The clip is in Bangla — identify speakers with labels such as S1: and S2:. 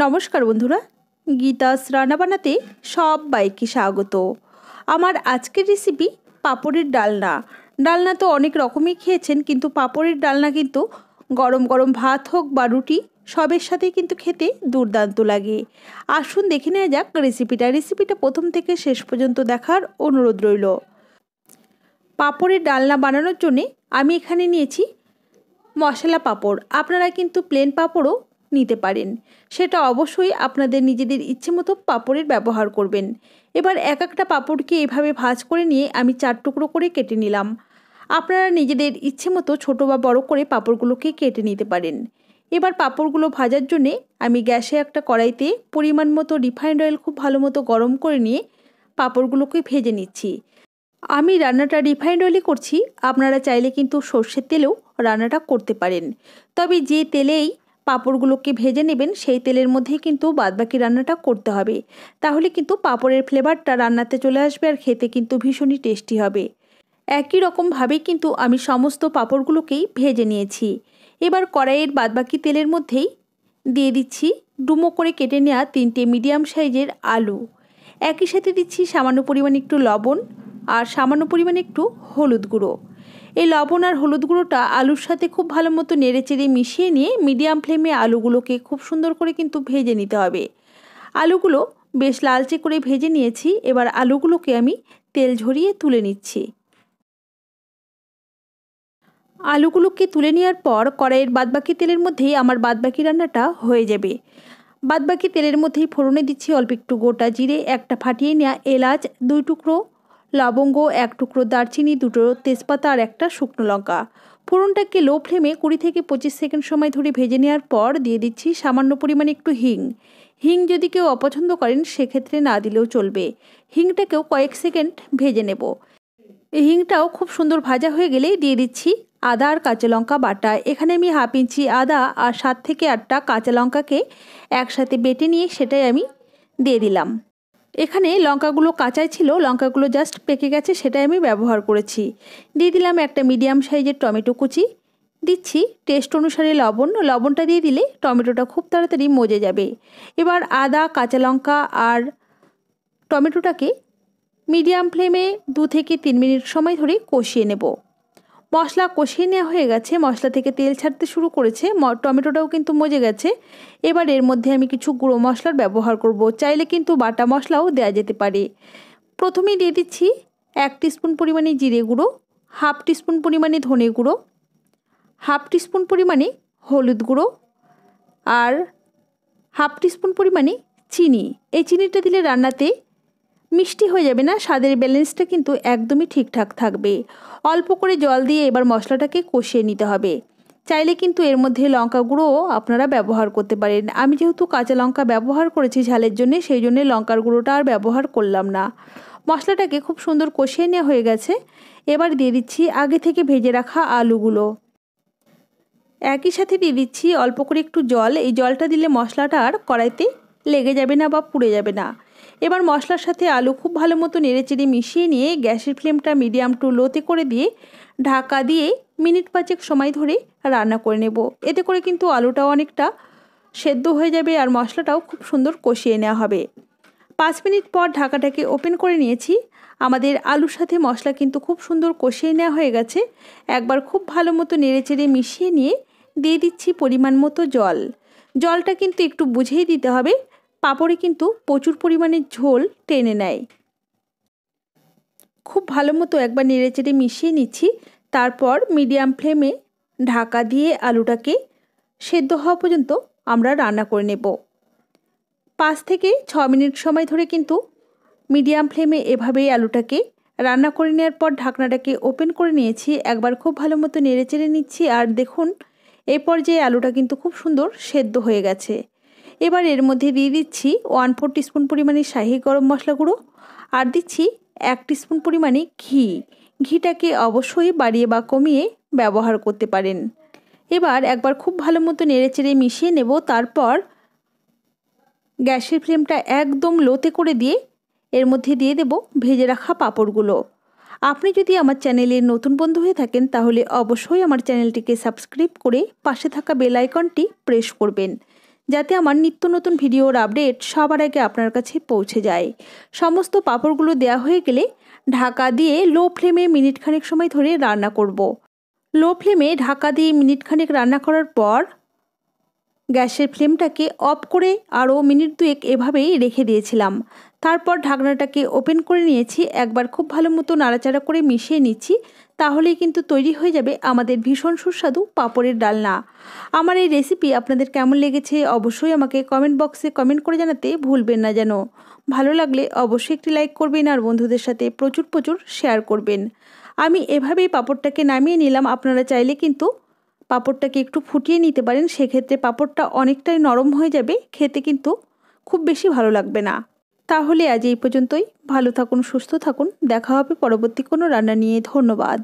S1: নমস্কার বন্ধুরা গীতাস রান্নাবান্নাতে সব বাইকে স্বাগত আমার আজকের রেসিপি পাপড়ের ডালনা ডালনা তো অনেক রকমই খেয়েছেন কিন্তু পাপড়ের ডালনা কিন্তু গরম গরম ভাত হোক বা রুটি সবের সাথেই কিন্তু খেতে দুর্দান্ত লাগে আসুন দেখে নেওয়া যাক রেসিপিটা রেসিপিটা প্রথম থেকে শেষ পর্যন্ত দেখার অনুরোধ রইল পাপড়ের ডালনা বানানোর জন্যে আমি এখানে নিয়েছি মশলা পাপড় আপনারা কিন্তু প্লেন পাপড়ও নিতে পারেন সেটা অবশ্যই আপনাদের নিজেদের ইচ্ছে মতো পাপড়ের ব্যবহার করবেন এবার এক একটা পাপড়কে এভাবে ভাজ করে নিয়ে আমি চার টুকরো করে কেটে নিলাম আপনারা নিজেদের ইচ্ছে মতো ছোটো বা বড় করে পাপড়গুলোকে কেটে নিতে পারেন এবার পাপড়গুলো ভাজার জন্যে আমি গ্যাসে একটা কড়াইতে পরিমাণ মতো রিফাইন্ড অয়েল খুব ভালো মতো গরম করে নিয়ে পাপড়গুলোকে ভেজে নিচ্ছি আমি রান্নাটা রিফাইন্ড অয়েলে করছি আপনারা চাইলে কিন্তু সর্ষের তেলেও রান্নাটা করতে পারেন তবে যে তেলেই পাঁপড়গুলোকে ভেজে নেবেন সেই তেলের মধ্যেই কিন্তু বাদবাকি রান্নাটা করতে হবে তাহলে কিন্তু পাঁপড়ের ফ্লেভারটা রান্নাতে চলে আসবে আর খেতে কিন্তু ভীষণই টেস্টি হবে একই রকমভাবে কিন্তু আমি সমস্ত পাঁপড়গুলোকেই ভেজে নিয়েছি এবার কড়াইয়ের বাদবাকি তেলের মধ্যেই দিয়ে দিচ্ছি ডুমো করে কেটে নেওয়া তিনটে মিডিয়াম সাইজের আলু একই সাথে দিচ্ছি সামান্য পরিমাণ একটু লবণ আর সামান্য পরিমাণ একটু হলুদ গুঁড়ো এই লবণ আর হলুদ গুঁড়োটা আলুর সাথে খুব ভালো মতো নেড়েচেড়ে মিশিয়ে নিয়ে মিডিয়াম ফ্লেমে আলুগুলোকে খুব সুন্দর করে কিন্তু ভেজে নিতে হবে আলুগুলো বেশ লালচে করে ভেজে নিয়েছি এবার আলুগুলোকে আমি তেল ঝরিয়ে তুলে নিচ্ছি আলুগুলোকে তুলে নেওয়ার পর কড়াইয়ের বাদবাকি তেলের মধ্যেই আমার বাদবাকি রান্নাটা হয়ে যাবে বাদবাকি তেলের মধ্যেই ফোড়নে দিচ্ছি অল্প একটু গোটা জিরে একটা ফাটিয়ে নেওয়া এলাচ দুই টুকরো লবঙ্গ এক টুকরো দারচিনি দুটো তেজপাতা আর একটা শুকনো লঙ্কা ফোড়নটাকে লো ফ্লেমে কুড়ি থেকে পঁচিশ সেকেন্ড সময় ধরে ভেজে নেওয়ার পর দিয়ে দিচ্ছি সামান্য পরিমাণে একটু হিং হিং যদি কেউ অপছন্দ করেন সেক্ষেত্রে না দিলেও চলবে হিংটাকেও কয়েক সেকেন্ড ভেজে নেব হিংটাও খুব সুন্দর ভাজা হয়ে গেলেই দিয়ে দিচ্ছি আদা আর কাঁচা লঙ্কা বাটা এখানে আমি হাফ ইঞ্চি আদা আর সাত থেকে আটটা কাঁচা লঙ্কাকে একসাথে বেটে নিয়ে সেটাই আমি দিয়ে দিলাম এখানে লঙ্কাগুলো কাঁচাই ছিল লঙ্কাগুলো জাস্ট পেকে গেছে সেটাই আমি ব্যবহার করেছি দিয়ে দিলাম একটা মিডিয়াম সাইজের টমেটো কুচি দিচ্ছি টেস্ট অনুসারে লবণ লবণটা দিয়ে দিলে টমেটোটা খুব তাড়াতাড়ি মজে যাবে এবার আদা কাঁচা লঙ্কা আর টমেটোটাকে মিডিয়াম ফ্লেমে দু থেকে তিন মিনিট সময় ধরে কষিয়ে নেব মশলা কষিয়ে নেওয়া হয়ে গেছে মশলা থেকে তেল ছাড়তে শুরু করেছে টমেটোটাও কিন্তু মজে গেছে এবার এর মধ্যে আমি কিছু গুঁড়ো মশলার ব্যবহার করব চাইলে কিন্তু বাটা মশলাও দেওয়া যেতে পারে প্রথমেই দিয়ে দিচ্ছি এক স্পুন পরিমাণে জিরে গুঁড়ো হাফ স্পুন পরিমাণে ধনে গুঁড়ো হাফ স্পুন পরিমাণে হলুদ গুঁড়ো আর হাফ স্পুন পরিমাণে চিনি এই চিনিটা দিলে রান্নাতে মিষ্টি হয়ে যাবে না স্বাদের ব্যালেন্সটা কিন্তু একদমই ঠিকঠাক থাকবে অল্প করে জল দিয়ে এবার মশলাটাকে কষিয়ে নিতে হবে চাইলে কিন্তু এর মধ্যে লঙ্কা গুঁড়ো আপনারা ব্যবহার করতে পারেন আমি যেহেতু কাঁচা লঙ্কা ব্যবহার করেছি ঝালের জন্য সেই জন্য লঙ্কার গুঁড়োটা আর ব্যবহার করলাম না মশলাটাকে খুব সুন্দর কষিয়ে নেওয়া হয়ে গেছে এবার দিয়ে দিচ্ছি আগে থেকে ভেজে রাখা আলুগুলো একই সাথে দিয়ে দিচ্ছি অল্প করে একটু জল এই জলটা দিলে মশলাটা আর কড়াইতে লেগে যাবে না বা পুড়ে যাবে না এবার মশলার সাথে আলু খুব ভালো মতো নেড়েচেড়ে মিশিয়ে নিয়ে গ্যাসের ফ্লেমটা মিডিয়াম টু লোতে করে দিয়ে ঢাকা দিয়ে মিনিট পাঁচেক সময় ধরে রান্না করে নেব এতে করে কিন্তু আলুটাও অনেকটা সেদ্ধ হয়ে যাবে আর মশলাটাও খুব সুন্দর কষিয়ে নেওয়া হবে পাঁচ মিনিট পর ঢাকাটাকে ওপেন করে নিয়েছি আমাদের আলুর সাথে মশলা কিন্তু খুব সুন্দর কষিয়ে নেওয়া হয়ে গেছে একবার খুব ভালো মতো নেড়েচেড়ে মিশিয়ে নিয়ে দিয়ে দিচ্ছি পরিমাণ মতো জল জলটা কিন্তু একটু বুঝেই দিতে হবে পাঁপড়ে কিন্তু প্রচুর পরিমাণে ঝোল টেনে নেয় খুব ভালো মতো একবার নেড়েচেড়ে মিশিয়ে নিচ্ছি তারপর মিডিয়াম ফ্লেমে ঢাকা দিয়ে আলুটাকে সেদ্ধ হওয়া পর্যন্ত আমরা রান্না করে নেব পাঁচ থেকে ছ মিনিট সময় ধরে কিন্তু মিডিয়াম ফ্লেমে এভাবেই আলুটাকে রান্না করে নেওয়ার পর ঢাকনাটাকে ওপেন করে নিয়েছি একবার খুব ভালো মতো নেড়েচেড়ে নিচ্ছি আর দেখুন এরপর যে আলুটা কিন্তু খুব সুন্দর সেদ্ধ হয়ে গেছে এবার এর মধ্যে দিয়ে দিচ্ছি ওয়ান ফোর টিস্পুন পরিমাণে শাহি গরম মশলা গুঁড়ো আর দিচ্ছি এক টিস্পুন পরিমাণে ঘি ঘিটাকে অবশ্যই বাড়িয়ে বা কমিয়ে ব্যবহার করতে পারেন এবার একবার খুব ভালো মতো নেড়েচেড়ে মিশিয়ে নেব তারপর গ্যাসের ফ্লেমটা একদম লোতে করে দিয়ে এর মধ্যে দিয়ে দেব ভেজে রাখা পাঁপড়গুলো আপনি যদি আমার চ্যানেলে নতুন বন্ধু হয়ে থাকেন তাহলে অবশ্যই আমার চ্যানেলটিকে সাবস্ক্রাইব করে পাশে থাকা বেল আইকনটি প্রেস করবেন যাতে আমার নিত্য নতুন ভিডিওর আপডেট সবার আগে আপনার কাছে পৌঁছে যায় সমস্ত পাপড়গুলো দেয়া হয়ে গেলে ঢাকা দিয়ে লো ফ্লেমে মিনিটখানেক সময় ধরে রান্না করব। লো ফ্লেমে ঢাকা দিয়ে মিনিটখানেক রান্না করার পর গ্যাসের ফ্লেমটাকে অফ করে আরও মিনিট দুয়েক এভাবেই রেখে দিয়েছিলাম তারপর ঢাকনাটাকে ওপেন করে নিয়েছি একবার খুব ভালো মতো নাড়াচাড়া করে মিশিয়ে নিচ্ছি তাহলেই কিন্তু তৈরি হয়ে যাবে আমাদের ভীষণ সুস্বাদু পাপড়ের ডালনা আমার এই রেসিপি আপনাদের কেমন লেগেছে অবশ্যই আমাকে কমেন্ট বক্সে কমেন্ট করে জানাতে ভুলবেন না যেন ভালো লাগলে অবশ্যই একটি লাইক করবেন আর বন্ধুদের সাথে প্রচুর প্রচুর শেয়ার করবেন আমি এভাবেই পাপড়টাকে নামিয়ে নিলাম আপনারা চাইলে কিন্তু পাপড়টাকে একটু ফুটিয়ে নিতে পারেন সেক্ষেত্রে পাপড়টা অনেকটাই নরম হয়ে যাবে খেতে কিন্তু খুব বেশি ভালো লাগবে না তাহলে আজ এই পর্যন্তই ভালো থাকুন সুস্থ থাকুন দেখা হবে পরবর্তী কোনো রান্না নিয়ে ধন্যবাদ